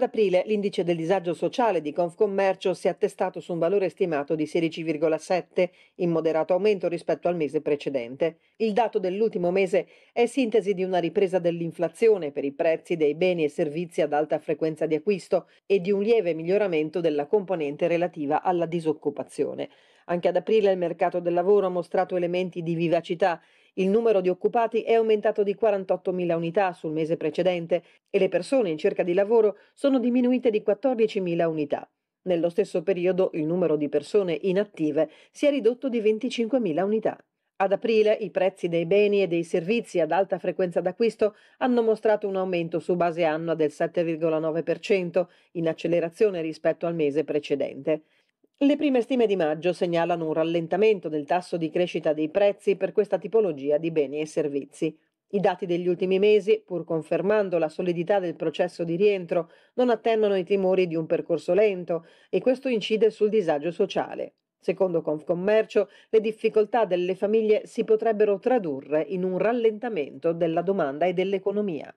Ad aprile l'indice del disagio sociale di Confcommercio si è attestato su un valore stimato di 16,7, in moderato aumento rispetto al mese precedente. Il dato dell'ultimo mese è sintesi di una ripresa dell'inflazione per i prezzi dei beni e servizi ad alta frequenza di acquisto e di un lieve miglioramento della componente relativa alla disoccupazione. Anche ad aprile il mercato del lavoro ha mostrato elementi di vivacità il numero di occupati è aumentato di 48.000 unità sul mese precedente e le persone in cerca di lavoro sono diminuite di 14.000 unità. Nello stesso periodo il numero di persone inattive si è ridotto di 25.000 unità. Ad aprile i prezzi dei beni e dei servizi ad alta frequenza d'acquisto hanno mostrato un aumento su base annua del 7,9%, in accelerazione rispetto al mese precedente. Le prime stime di maggio segnalano un rallentamento del tasso di crescita dei prezzi per questa tipologia di beni e servizi. I dati degli ultimi mesi, pur confermando la solidità del processo di rientro, non attendono i timori di un percorso lento e questo incide sul disagio sociale. Secondo Confcommercio, le difficoltà delle famiglie si potrebbero tradurre in un rallentamento della domanda e dell'economia.